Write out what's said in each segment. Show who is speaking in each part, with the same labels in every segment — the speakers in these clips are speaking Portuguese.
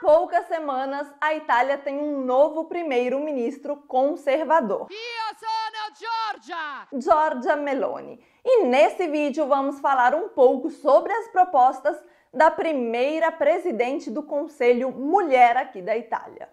Speaker 1: poucas semanas, a Itália tem um novo primeiro-ministro conservador.
Speaker 2: Eu sou a Giorgia!
Speaker 1: Giorgia Meloni. E nesse vídeo vamos falar um pouco sobre as propostas da primeira presidente do Conselho Mulher aqui da Itália.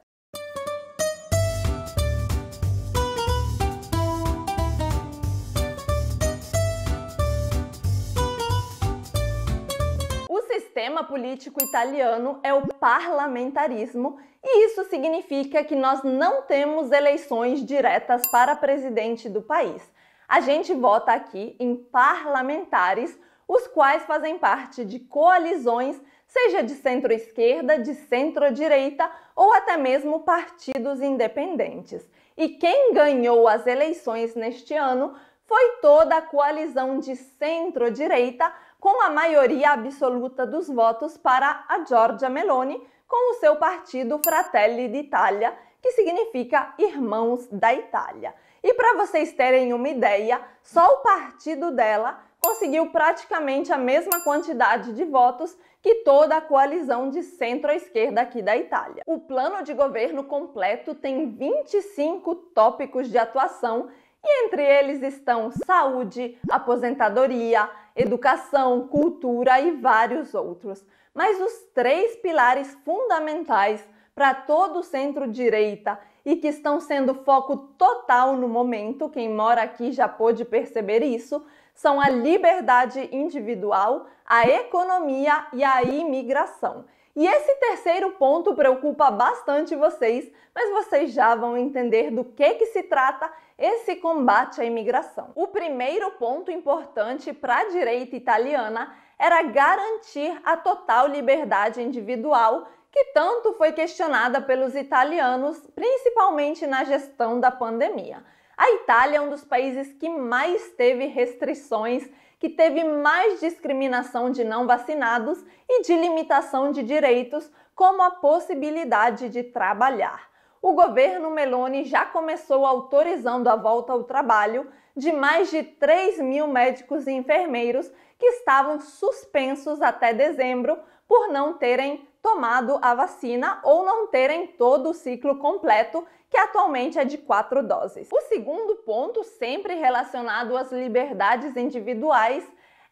Speaker 1: sistema político italiano é o parlamentarismo, e isso significa que nós não temos eleições diretas para presidente do país. A gente vota aqui em parlamentares, os quais fazem parte de coalizões, seja de centro-esquerda, de centro-direita ou até mesmo partidos independentes. E quem ganhou as eleições neste ano foi toda a coalizão de centro-direita com a maioria absoluta dos votos para a Giorgia Meloni com o seu partido Fratelli d'Italia, que significa Irmãos da Itália. E para vocês terem uma ideia, só o partido dela conseguiu praticamente a mesma quantidade de votos que toda a coalizão de centro-esquerda aqui da Itália. O plano de governo completo tem 25 tópicos de atuação e entre eles estão saúde, aposentadoria, educação, cultura e vários outros. Mas os três pilares fundamentais para todo o centro-direita e que estão sendo foco total no momento, quem mora aqui já pôde perceber isso, são a liberdade individual, a economia e a imigração. E esse terceiro ponto preocupa bastante vocês, mas vocês já vão entender do que que se trata esse combate à imigração. O primeiro ponto importante para a direita italiana era garantir a total liberdade individual que tanto foi questionada pelos italianos, principalmente na gestão da pandemia. A Itália é um dos países que mais teve restrições, que teve mais discriminação de não vacinados e de limitação de direitos, como a possibilidade de trabalhar o governo Meloni já começou autorizando a volta ao trabalho de mais de 3 mil médicos e enfermeiros que estavam suspensos até dezembro por não terem tomado a vacina ou não terem todo o ciclo completo, que atualmente é de quatro doses. O segundo ponto, sempre relacionado às liberdades individuais,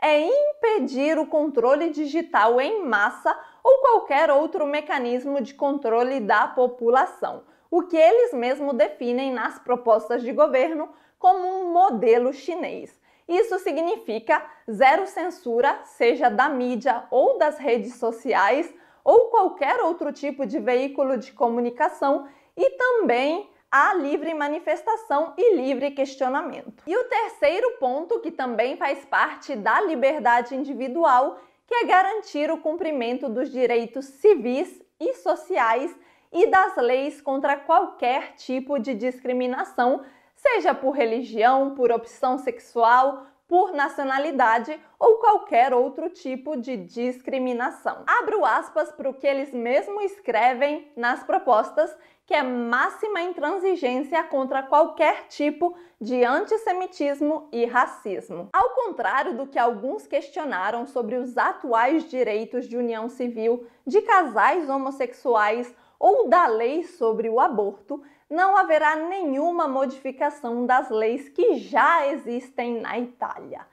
Speaker 1: é impedir o controle digital em massa ou qualquer outro mecanismo de controle da população o que eles mesmos definem nas propostas de governo como um modelo chinês. Isso significa zero censura, seja da mídia ou das redes sociais ou qualquer outro tipo de veículo de comunicação e também a livre manifestação e livre questionamento. E o terceiro ponto, que também faz parte da liberdade individual, que é garantir o cumprimento dos direitos civis e sociais e das leis contra qualquer tipo de discriminação, seja por religião, por opção sexual, por nacionalidade ou qualquer outro tipo de discriminação. Abro aspas para o que eles mesmo escrevem nas propostas, que é máxima intransigência contra qualquer tipo de antissemitismo e racismo. Ao contrário do que alguns questionaram sobre os atuais direitos de união civil de casais homossexuais ou da lei sobre o aborto, não haverá nenhuma modificação das leis que já existem na Itália.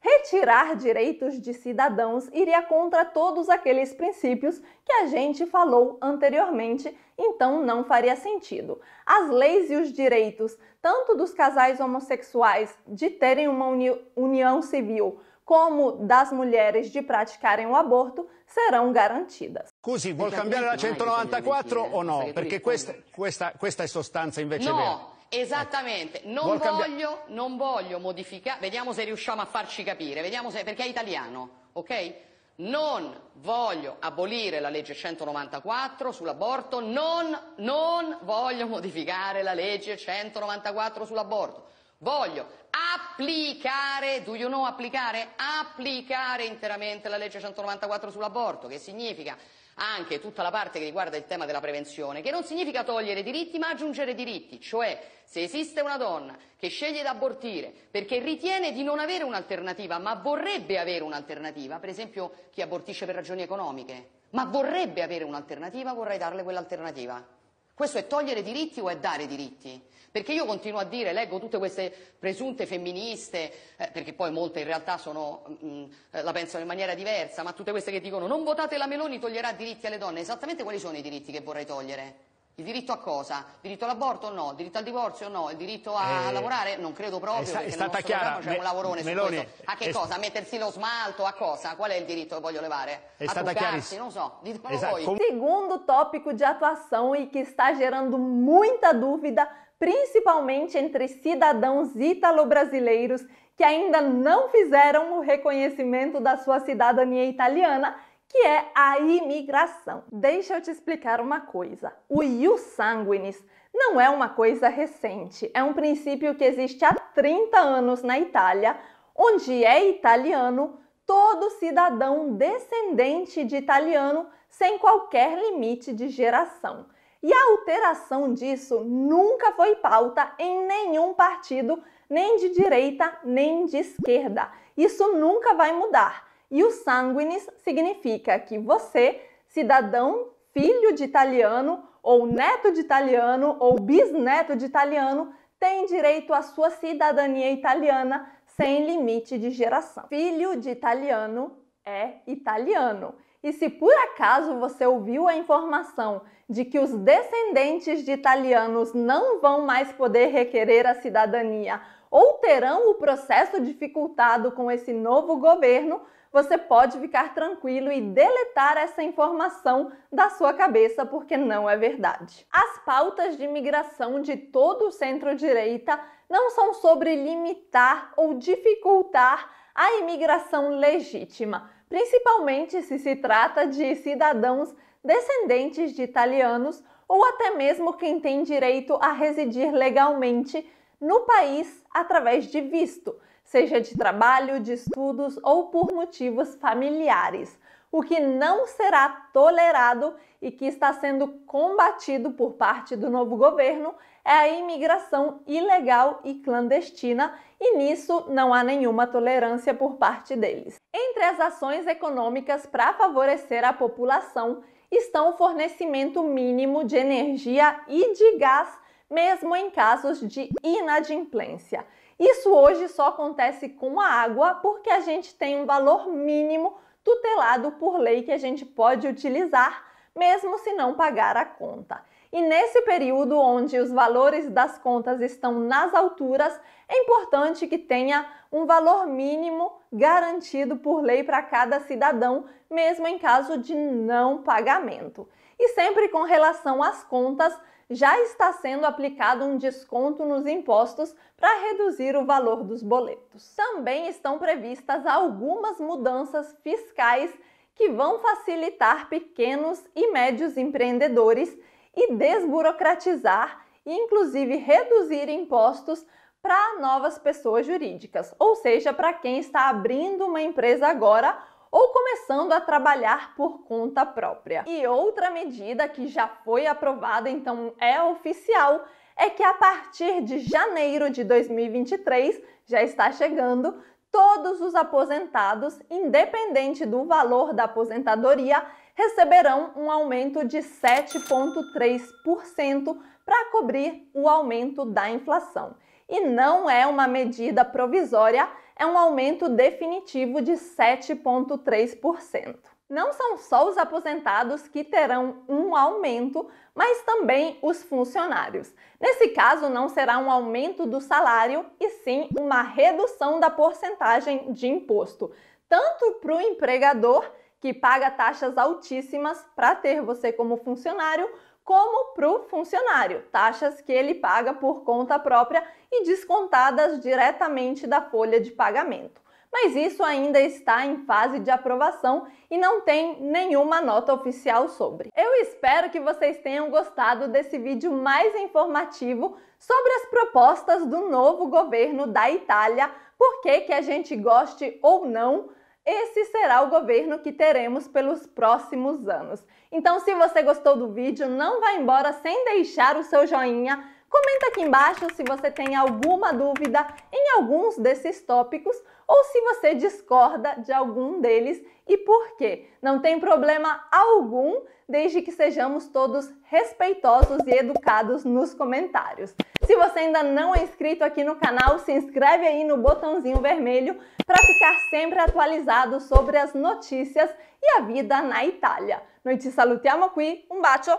Speaker 1: Retirar direitos de cidadãos iria contra todos aqueles princípios que a gente falou anteriormente, então não faria sentido. As leis e os direitos, tanto dos casais homossexuais de terem uma uni união civil, como das mulheres de praticarem o aborto, serão garantidas. Scusi, vuol cambiare la 194 o no? Perché questa, questa, questa è sostanza invece no. vera.
Speaker 2: Esattamente, ecco. non voglio, non voglio, modificare, vediamo se riusciamo a farci capire, se, perché è italiano, ok? Non voglio abolire la legge 194 sull'aborto, non, non voglio modificare la legge 194 sull'aborto, voglio applicare, do you know applicare? Applicare interamente la legge 194 sull'aborto, che significa anche tutta la parte che riguarda il tema della prevenzione, che non significa togliere diritti ma aggiungere diritti, cioè se esiste una donna che sceglie di abortire perché ritiene di non avere un'alternativa ma vorrebbe avere un'alternativa, per esempio chi abortisce per ragioni economiche, ma vorrebbe avere un'alternativa, vorrei darle quell'alternativa. Questo è togliere diritti o è dare diritti? Perché io continuo a dire, leggo tutte queste presunte femministe, eh, perché poi molte in realtà sono, mh, mm, mm, eh, la pensano in maniera diversa, ma tutte queste che dicono non votate la Meloni toglierà diritti alle donne, esattamente quali sono i diritti che vorrei togliere? Il diritto a cosa? Diritto all'aborto? No. Diritto al divorzio? No. Il diritto a eh, lavorare? Non credo proprio, è, è stata chiara. c'è me, un lavorone Meloni, su questo. A che cosa? A mettersi lo smalto? A cosa? Qual è il diritto che voglio levare? È a stata truccarsi? Não so, ditemelo voi.
Speaker 1: Segundo tópico de atuação e que está gerando muita dúvida, principalmente entre cidadãos italo brasileiros que ainda não fizeram o reconhecimento da sua cidadania italiana que é a imigração. Deixa eu te explicar uma coisa. O ius sanguinis não é uma coisa recente, é um princípio que existe há 30 anos na Itália, onde é italiano todo cidadão descendente de italiano sem qualquer limite de geração. E a alteração disso nunca foi pauta em nenhum partido, nem de direita nem de esquerda. Isso nunca vai mudar. E o sanguinis significa que você, cidadão, filho de italiano, ou neto de italiano, ou bisneto de italiano, tem direito à sua cidadania italiana sem limite de geração. Filho de italiano é italiano. E se por acaso você ouviu a informação de que os descendentes de italianos não vão mais poder requerer a cidadania ou terão o processo dificultado com esse novo governo, você pode ficar tranquilo e deletar essa informação da sua cabeça, porque não é verdade. As pautas de migração de todo o centro-direita não são sobre limitar ou dificultar a imigração legítima, principalmente se se trata de cidadãos descendentes de italianos ou até mesmo quem tem direito a residir legalmente no país através de visto seja de trabalho, de estudos ou por motivos familiares, o que não será tolerado e que está sendo combatido por parte do novo governo é a imigração ilegal e clandestina, e nisso não há nenhuma tolerância por parte deles. Entre as ações econômicas para favorecer a população estão o fornecimento mínimo de energia e de gás, mesmo em casos de inadimplência isso hoje só acontece com a água porque a gente tem um valor mínimo tutelado por lei que a gente pode utilizar, mesmo se não pagar a conta. E nesse período onde os valores das contas estão nas alturas, é importante que tenha um valor mínimo garantido por lei para cada cidadão, mesmo em caso de não pagamento. E sempre com relação às contas, já está sendo aplicado um desconto nos impostos para reduzir o valor dos boletos. Também estão previstas algumas mudanças fiscais que vão facilitar pequenos e médios empreendedores e desburocratizar e inclusive reduzir impostos para novas pessoas jurídicas, ou seja, para quem está abrindo uma empresa agora ou começando a trabalhar por conta própria. E outra medida que já foi aprovada, então é oficial, é que a partir de janeiro de 2023, já está chegando, todos os aposentados, independente do valor da aposentadoria, receberão um aumento de 7,3% para cobrir o aumento da inflação e não é uma medida provisória, é um aumento definitivo de 7,3%. Não são só os aposentados que terão um aumento, mas também os funcionários. Nesse caso, não será um aumento do salário, e sim uma redução da porcentagem de imposto, tanto para o empregador, que paga taxas altíssimas para ter você como funcionário, como para o funcionário, taxas que ele paga por conta própria e descontadas diretamente da folha de pagamento. Mas isso ainda está em fase de aprovação e não tem nenhuma nota oficial sobre. Eu espero que vocês tenham gostado desse vídeo mais informativo sobre as propostas do novo governo da Itália, por que a gente goste ou não esse será o governo que teremos pelos próximos anos. Então, se você gostou do vídeo, não vá embora sem deixar o seu joinha Comenta aqui embaixo se você tem alguma dúvida em alguns desses tópicos ou se você discorda de algum deles e por quê. Não tem problema algum, desde que sejamos todos respeitosos e educados nos comentários. Se você ainda não é inscrito aqui no canal, se inscreve aí no botãozinho vermelho para ficar sempre atualizado sobre as notícias e a vida na Itália. Noi ci salutiamo qui, um bacio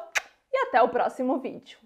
Speaker 1: e até o próximo vídeo.